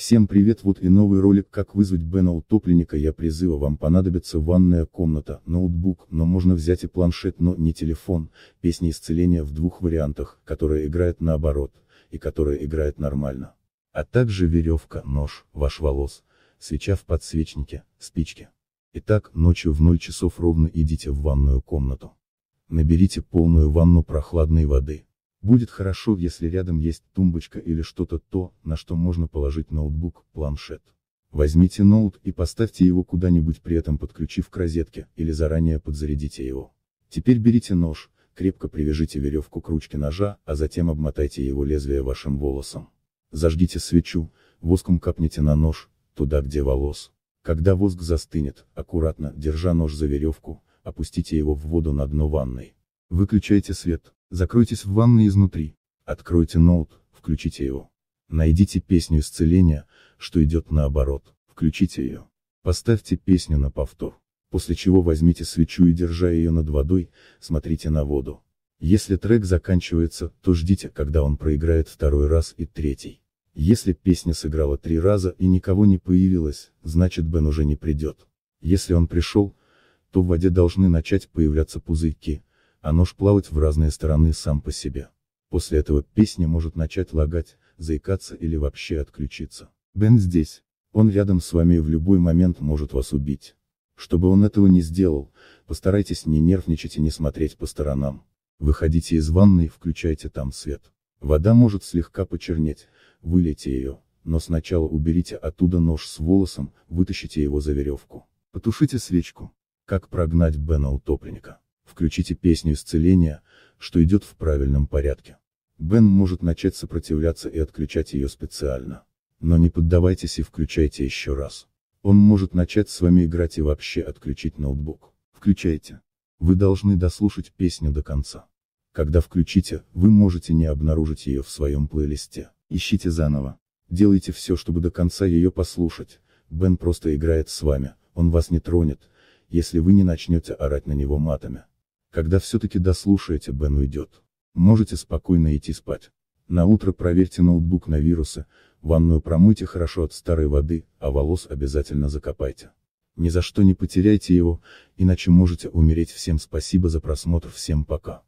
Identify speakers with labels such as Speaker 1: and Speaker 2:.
Speaker 1: Всем привет вот и новый ролик как вызвать Бена Утопленника. я призыва вам понадобится ванная комната, ноутбук, но можно взять и планшет, но не телефон, песни исцеления в двух вариантах, которая играет наоборот, и которая играет нормально. А также веревка, нож, ваш волос, свеча в подсвечнике, спички. Итак, ночью в 0 часов ровно идите в ванную комнату. Наберите полную ванну прохладной воды, Будет хорошо, если рядом есть тумбочка или что-то то, на что можно положить ноутбук, планшет. Возьмите ноут и поставьте его куда-нибудь при этом подключив к розетке, или заранее подзарядите его. Теперь берите нож, крепко привяжите веревку к ручке ножа, а затем обмотайте его лезвие вашим волосом. Зажгите свечу, воском капните на нож, туда где волос. Когда воск застынет, аккуратно, держа нож за веревку, опустите его в воду на дно ванной. Выключайте свет, Закройтесь в ванной изнутри. Откройте ноут, включите его. Найдите песню исцеления, что идет наоборот, включите ее. Поставьте песню на повтор. После чего возьмите свечу и, держа ее над водой, смотрите на воду. Если трек заканчивается, то ждите, когда он проиграет второй раз и третий. Если песня сыграла три раза и никого не появилось, значит Бен уже не придет. Если он пришел, то в воде должны начать появляться пузырьки, а нож плавать в разные стороны сам по себе. После этого песня может начать лагать, заикаться или вообще отключиться. Бен здесь. Он рядом с вами и в любой момент может вас убить. Чтобы он этого не сделал, постарайтесь не нервничать и не смотреть по сторонам. Выходите из ванной и включайте там свет. Вода может слегка почернеть, вылейте ее, но сначала уберите оттуда нож с волосом, вытащите его за веревку. Потушите свечку. Как прогнать Бена утопленника? включите песню исцеления, что идет в правильном порядке. Бен может начать сопротивляться и отключать ее специально. Но не поддавайтесь и включайте еще раз. Он может начать с вами играть и вообще отключить ноутбук. Включайте. Вы должны дослушать песню до конца. Когда включите, вы можете не обнаружить ее в своем плейлисте. Ищите заново. Делайте все, чтобы до конца ее послушать. Бен просто играет с вами, он вас не тронет, если вы не начнете орать на него матами. Когда все-таки дослушаете, Бен уйдет. Можете спокойно идти спать. На утро проверьте ноутбук на вирусы, ванную промойте хорошо от старой воды, а волос обязательно закопайте. Ни за что не потеряйте его, иначе можете умереть. Всем спасибо за просмотр, всем пока.